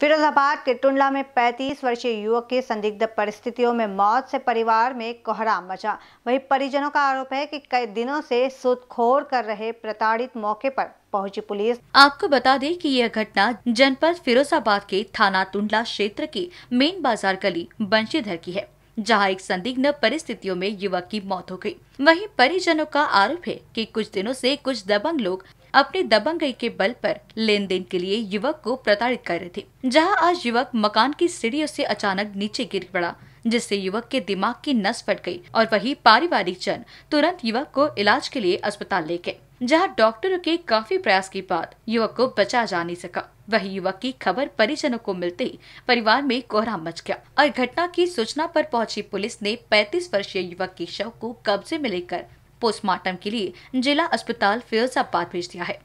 फिरोजाबाद के टुंडला में 35 वर्षीय युवक की संदिग्ध परिस्थितियों में मौत से परिवार में कोहराम मचा वहीं परिजनों का आरोप है कि कई दिनों से सुदखोर कर रहे प्रताड़ित मौके पर पहुंची पुलिस आपको बता दें कि यह घटना जनपद फिरोजाबाद के थाना टुंडला क्षेत्र की मेन बाजार गली बंशीधर की है जहां एक संदिग्ध परिस्थितियों में युवक की मौत हो गई वहीं परिजनों का आरोप है कि कुछ दिनों से कुछ दबंग लोग अपने दबंगई के बल पर लेन देन के लिए युवक को प्रताड़ित कर रहे थे जहां आज युवक मकान की सीढ़ियों से अचानक नीचे गिर पड़ा जिससे युवक के दिमाग की नस फट गई और वही पारिवारिक जन तुरंत युवक को इलाज के लिए अस्पताल ले गए जहाँ डॉक्टरों के काफी प्रयास के बाद युवक को बचा जा नहीं सका वही युवक की खबर परिजनों को मिलते ही परिवार में कोहरा मच गया और घटना की सूचना पर पहुंची पुलिस ने 35 वर्षीय युवक के शव को कब्जे में लेकर पोस्टमार्टम के लिए जिला अस्पताल फिरोजाबाद भेज दिया है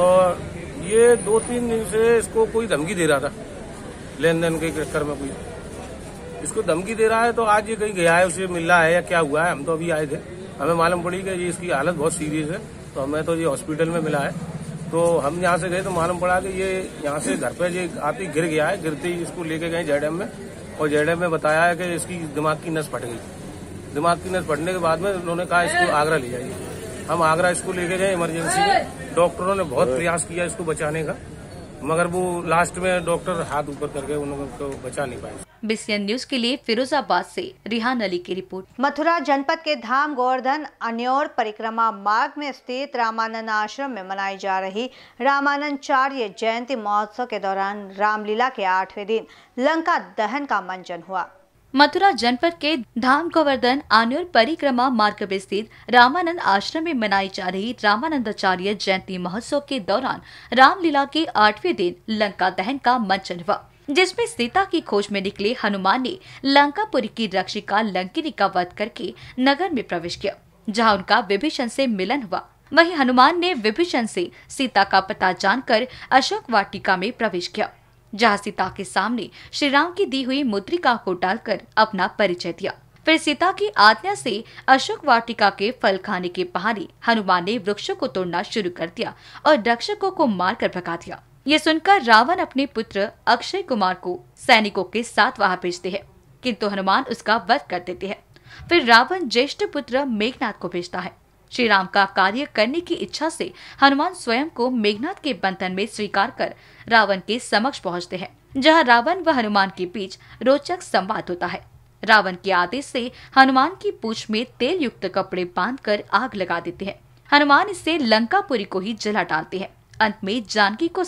और ये दो तीन दिन से इसको कोई धमकी दे रहा था लेन देन के चक्कर में कोई इसको धमकी दे रहा है तो आज ये कहीं गया है उसे मिल रहा है या क्या हुआ है हम तो अभी आए थे हमें मालूम पड़ी कि ये इसकी हालत बहुत सीरियस है तो हमें तो ये हॉस्पिटल में मिला है तो हम यहाँ से गए तो मालूम पड़ा कि ये यहाँ से घर पे ये आते गिर गया है गिरते ही इसको लेके गए जेडम में और जेडम में बताया है कि इसकी दिमाग की नस फट गई दिमाग की नस पड़ने के बाद में उन्होंने कहा इसको आगरा ले जाइए हम आगरा इसको लेके गए इमरजेंसी में डॉक्टरों ने बहुत प्रयास किया इसको बचाने का मगर वो लास्ट में डॉक्टर हाथ ऊपर करके उनको बचा नहीं पाए बीसीएन न्यूज के लिए फिरोजाबाद से रिहान अली की रिपोर्ट मथुरा जनपद के धाम गोवर्धन अन्योर परिक्रमा मार्ग में स्थित रामानंद आश्रम में मनाई जा रही रामानंदाचार्य जयंती महोत्सव के दौरान रामलीला के आठवें दिन लंका दहन का मंचन हुआ मथुरा जनपद के धाम गोवर्धन आनुर परिक्रमा मार्ग पर स्थित रामानंद आश्रम में मनाई जा रही रामानंदाचार्य जयंती महोत्सव के दौरान रामलीला के आठवें दिन लंका दहन का मंचन हुआ जिसमें सीता की खोज में निकले हनुमान ने लंकापुरी की रक्षिका लंकिनी का वध करके नगर में प्रवेश किया जहां उनका विभीषण से मिलन हुआ वहीं हनुमान ने विभीषण से सीता का पता जानकर अशोक वाटिका में प्रवेश किया जहां सीता के सामने श्री राम की दी हुई मुद्रिका को डालकर अपना परिचय दिया फिर सीता की आज्ञा से अशोक वाटिका के फल खाने के पहाड़ी हनुमान ने वृक्षों को तोड़ना शुरू कर दिया और रक्षकों को मारकर भगा दिया ये सुनकर रावण अपने पुत्र अक्षय कुमार को सैनिकों के साथ वहां भेजते हैं किंतु हनुमान उसका वध कर देते हैं फिर रावण ज्येष्ठ पुत्र मेघनाथ को भेजता है श्री राम का कार्य करने की इच्छा से हनुमान स्वयं को मेघनाथ के बंधन में स्वीकार कर रावण के समक्ष पहुंचते हैं जहां रावण व हनुमान के बीच रोचक संवाद होता है रावण के आदेश से हनुमान की पूछ में तेल युक्त कपड़े बांधकर आग लगा देते हैं हनुमान इससे लंकापुरी को ही जला डालते हैं अंत में जानकी को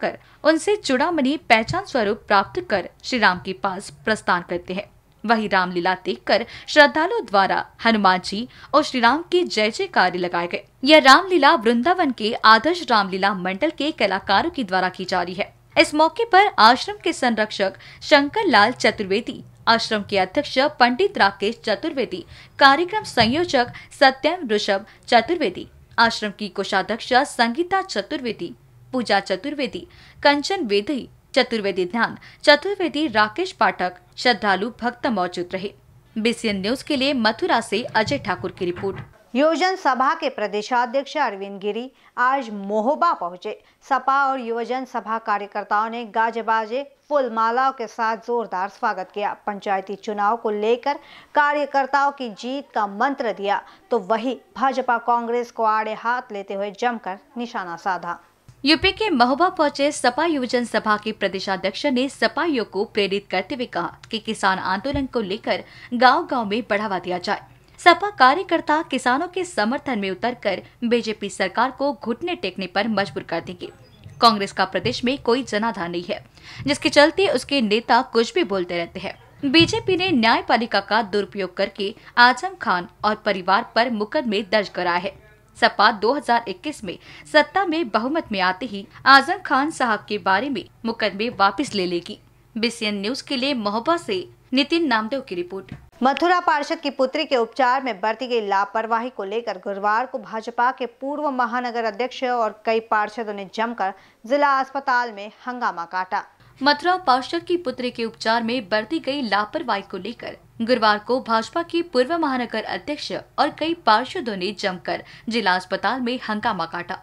कर उनसे चुड़ामी पहचान स्वरूप प्राप्त कर श्री राम के पास प्रस्थान करते हैं वहीं रामलीला देखकर श्रद्धालु द्वारा हनुमान जी और श्री राम के जय जय कार्य लगाए गए यह रामलीला वृंदावन के आदर्श रामलीला मंडल के कलाकारों के द्वारा की जा रही है इस मौके पर आश्रम के संरक्षक शंकर लाल चतुर्वेदी आश्रम के अध्यक्ष पंडित राकेश चतुर्वेदी कार्यक्रम संयोजक सत्यम ऋषभ चतुर्वेदी आश्रम की कोषाध्यक्ष संगीता चतुर्वेदी पूजा चतुर्वेदी कंचन वेदी चतुर्वेदी ध्यान चतुर्वेदी राकेश पाठक श्रद्धालु भक्त मौजूद रहे बीसीएन न्यूज के लिए मथुरा से अजय ठाकुर की रिपोर्ट योजन सभा के प्रदेशाध्यक्ष अरविंद गिरी आज मोहबा पहुंचे सपा और योजन सभा कार्यकर्ताओं ने गाजे बाजे फुल मालाओं के साथ जोरदार स्वागत किया पंचायती चुनाव को लेकर कार्यकर्ताओं की जीत का मंत्र दिया तो वही भाजपा कांग्रेस को आड़े हाथ लेते हुए जमकर निशाना साधा यूपी के महोबा पहुंचे सपा युवजन सभा के प्रदेशाध्यक्ष ने सपाइयों को प्रेरित करते हुए कहा कि किसान आंदोलन को लेकर गांव-गांव में बढ़ावा दिया जाए सपा कार्यकर्ता किसानों के समर्थन में उतरकर बीजेपी सरकार को घुटने टेकने पर मजबूर कर देंगे कांग्रेस का प्रदेश में कोई जनाधार नहीं है जिसके चलते उसके नेता कुछ भी बोलते रहते हैं बीजेपी ने न्यायपालिका का दुरुपयोग करके आजम खान और परिवार पर मुकदमे दर्ज कराए हैं सपा 2021 में सत्ता में बहुमत में आते ही आजम खान साहब के बारे में मुकदमे वापस ले लेगी बीसीएन न्यूज के लिए मोहब्बा से नितिन नामदेव की रिपोर्ट मथुरा पार्षद की पुत्री के उपचार में बरती गई लापरवाही को लेकर गुरुवार को भाजपा के पूर्व महानगर अध्यक्ष और कई पार्षदों ने जमकर जिला अस्पताल में हंगामा काटा मथुरा पार्षद की पुत्री के उपचार में बरती गई लापरवाही को लेकर गुरुवार को भाजपा के पूर्व महानगर अध्यक्ष और कई पार्षदों ने जमकर जिला अस्पताल में हंगामा काटा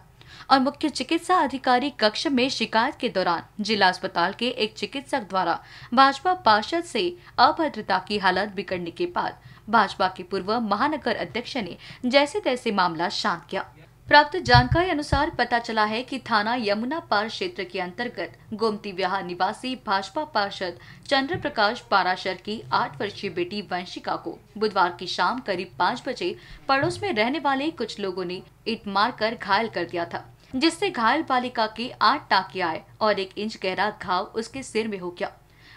और मुख्य चिकित्सा अधिकारी कक्ष में शिकायत के दौरान जिला अस्पताल के एक चिकित्सक द्वारा भाजपा पार्षद से अभद्रता की हालत बिगड़ने के बाद भाजपा के पूर्व महानगर अध्यक्ष ने जैसे तैसे मामला शांत किया प्राप्त जानकारी अनुसार पता चला है कि थाना यमुना पार क्षेत्र के अंतर्गत गोमती विहार निवासी भाजपा पार्षद चंद्र प्रकाश पाराशर की आठ वर्षीय बेटी वंशिका को बुधवार की शाम करीब पाँच बजे पड़ोस में रहने वाले कुछ लोगों ने मार मारकर घायल कर दिया था जिससे घायल बालिका के आठ टाके आए और एक इंच गहरा घाव उसके सिर में हो गया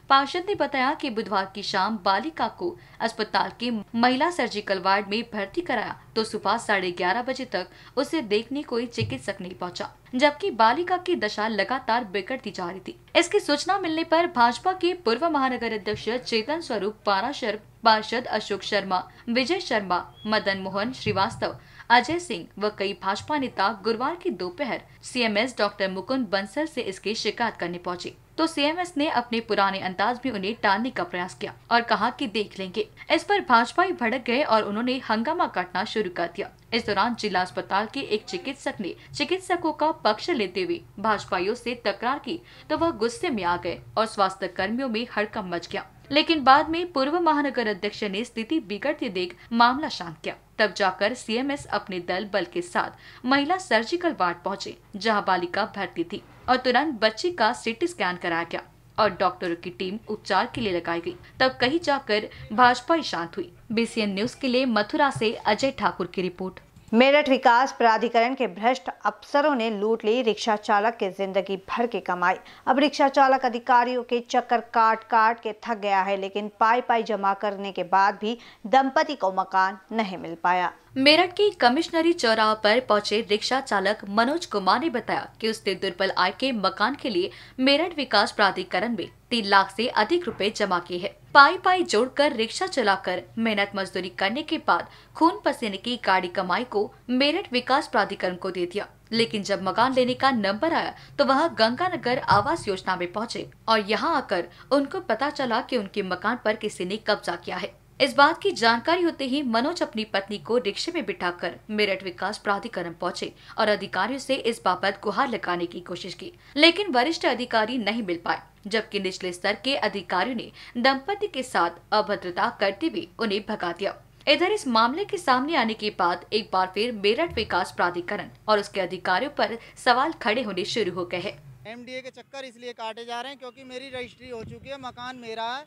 पार्षद ने बताया कि बुधवार की शाम बालिका को अस्पताल के महिला सर्जिकल वार्ड में भर्ती कराया तो सुबह साढ़े ग्यारह बजे तक उसे देखने कोई चिकित्सक नहीं पहुंचा, जबकि बालिका की दशा लगातार बिगड़ती जा रही थी इसकी सूचना मिलने पर भाजपा के पूर्व महानगर अध्यक्ष चेतन स्वरूप पाराशर पार्षद अशोक शर्मा विजय शर्मा मदन मोहन श्रीवास्तव अजय सिंह व कई भाजपा नेता गुरुवार की दोपहर सीएमएस डॉक्टर मुकुंद बंसल से इसकी शिकायत करने पहुंचे तो सीएमएस ने अपने पुराने अंदाज में उन्हें टालने का प्रयास किया और कहा कि देख लेंगे इस पर भाजपाई भड़क गए और उन्होंने हंगामा काटना शुरू कर दिया इस दौरान जिला अस्पताल के एक चिकित्सक ने चिकित्सकों का पक्ष लेते हुए भाजपाइयों से तकरार की तो वह गुस्से में आ गए और स्वास्थ्य कर्मियों में हड़कम मच गया लेकिन बाद में पूर्व महानगर अध्यक्ष ने स्थिति बिगड़ती देख मामला शांत किया तब जाकर सीएमएस अपने दल बल के साथ महिला सर्जिकल वार्ड पहुंचे जहां बालिका भर्ती थी और तुरंत बच्ची का सिटी स्कैन कराया गया और डॉक्टरों की टीम उपचार के लिए लगाई गई तब कहीं जाकर भाजपा शांत हुई बीसीएन न्यूज के लिए मथुरा से अजय ठाकुर की रिपोर्ट मेरठ विकास प्राधिकरण के भ्रष्ट अफसरों ने लूट ली रिक्शा चालक के जिंदगी भर की कमाई अब रिक्शा चालक अधिकारियों के चक्कर काट काट के थक गया है लेकिन पाई पाई जमा करने के बाद भी दंपति को मकान नहीं मिल पाया मेरठ की कमिश्नरी चौराहा पर पहुंचे रिक्शा चालक मनोज कुमार ने बताया कि उसने दुर्बल आय के मकान के लिए मेरठ विकास प्राधिकरण में तीन लाख से अधिक रुपए जमा किए हैं पाई पाई जोड़कर रिक्शा चलाकर मेहनत मजदूरी करने के बाद खून पसीने की गाड़ी कमाई को मेरठ विकास प्राधिकरण को दे दिया लेकिन जब मकान लेने का नंबर आया तो वह गंगानगर आवास योजना में पहुंचे और यहां आकर उनको पता चला कि उनके मकान पर किसी ने कब्जा किया है इस बात की जानकारी होते ही मनोज अपनी पत्नी को रिक्शे में बिठाकर मेरठ विकास प्राधिकरण पहुंचे और अधिकारियों से इस बाबत गुहार लगाने की कोशिश की लेकिन वरिष्ठ अधिकारी नहीं मिल पाए जबकि निचले स्तर के अधिकारियों ने दंपति के साथ अभद्रता करते हुए उन्हें भगा दिया इधर इस मामले के सामने आने के बाद एक बार फिर मेरठ विकास प्राधिकरण और उसके अधिकारियों पर सवाल खड़े होने शुरू हो गए हैं एमडीए के चक्कर इसलिए काटे जा रहे हैं क्योंकि मेरी रजिस्ट्री हो चुकी है मकान मेरा है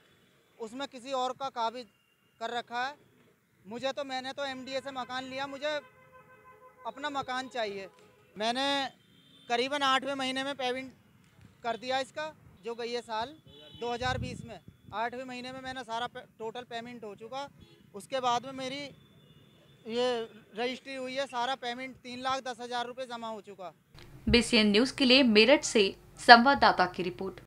उसमें किसी और का काबिज कर रखा है मुझे तो मैंने तो एमडीए से मकान लिया मुझे अपना मकान चाहिए मैंने करीबन आठवें महीने में पेमेंट कर दिया इसका जो गई है साल 2020 में आठवें महीने में मैंने सारा पे, टोटल पेमेंट हो चुका उसके बाद में मेरी ये रजिस्ट्री हुई है सारा पेमेंट तीन लाख दस हज़ार रुपये जमा हो चुका बी न्यूज़ के लिए मेरठ से संवाददाता की रिपोर्ट